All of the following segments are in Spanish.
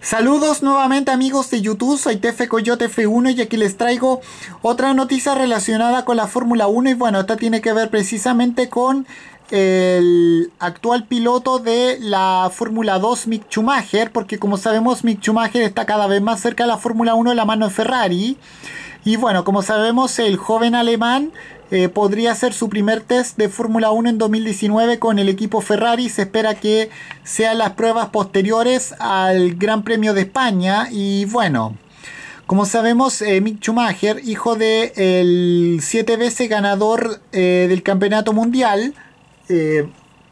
Saludos nuevamente amigos de YouTube, soy TF Coyote F1 y aquí les traigo otra noticia relacionada con la Fórmula 1 y bueno, esta tiene que ver precisamente con el actual piloto de la Fórmula 2 Mick Schumacher, porque como sabemos Mick Schumacher está cada vez más cerca de la Fórmula 1 de la mano de Ferrari. Y bueno, como sabemos, el joven alemán eh, podría hacer su primer test de Fórmula 1 en 2019 con el equipo Ferrari. Se espera que sean las pruebas posteriores al Gran Premio de España. Y bueno, como sabemos, eh, Mick Schumacher, hijo del el siete veces ganador eh, del Campeonato Mundial,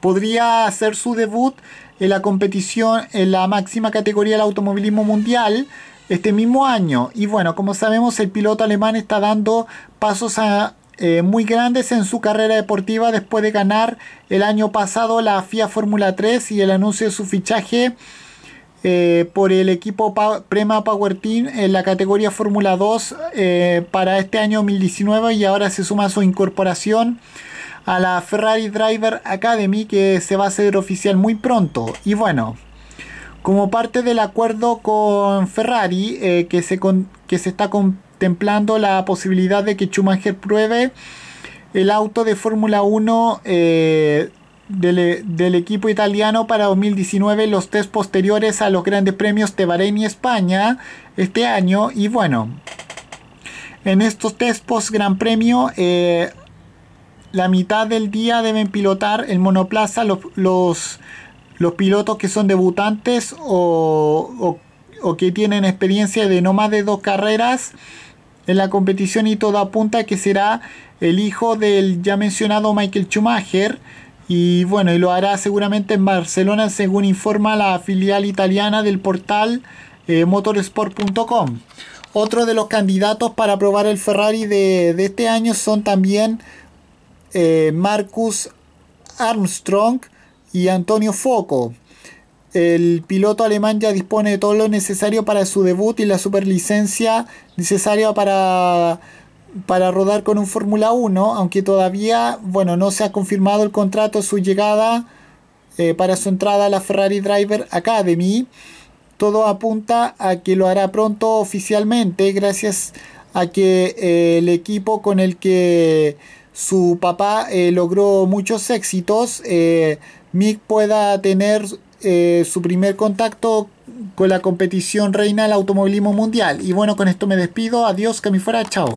podría hacer su debut en la competición en la máxima categoría del automovilismo mundial este mismo año. Y bueno, como sabemos, el piloto alemán está dando pasos eh, muy grandes en su carrera deportiva después de ganar el año pasado la FIA Fórmula 3 y el anuncio de su fichaje eh, por el equipo Prema Power Team en la categoría Fórmula 2 eh, para este año 2019 y ahora se suma su incorporación a la Ferrari Driver Academy que se va a hacer oficial muy pronto. Y bueno, como parte del acuerdo con Ferrari eh, que, se que se está contemplando la posibilidad de que Schumacher pruebe el auto de Fórmula 1 eh, del, equipo italiano para 2019, los test posteriores a los grandes premios de Bahrein y España este año. Y bueno, en estos test post Gran Premio, eh, la mitad del día deben pilotar el monoplaza, los los pilotos que son debutantes o, que tienen experiencia de no más de dos carreras en la competición y todo apunta que será el hijo del ya mencionado Michael Schumacher y bueno, y lo hará seguramente en Barcelona según informa la filial italiana del portal eh, motorsport.com. Otro de los candidatos para probar el Ferrari de, este año son también eh, Marcus Armstrong, y Antonio Foco. El piloto alemán ya dispone de todo lo necesario para su debut y la superlicencia necesaria para, para rodar con un Fórmula 1, aunque todavía bueno, no se ha confirmado el contrato su llegada eh, para su entrada a la Ferrari Driver Academy. Todo apunta a que lo hará pronto oficialmente gracias a que eh, el equipo con el que su papá eh, logró muchos éxitos, eh, Mick pueda tener eh, su primer contacto con la competición reina del automovilismo mundial. Y bueno, con esto me despido. Adiós, que me fuera. Chao.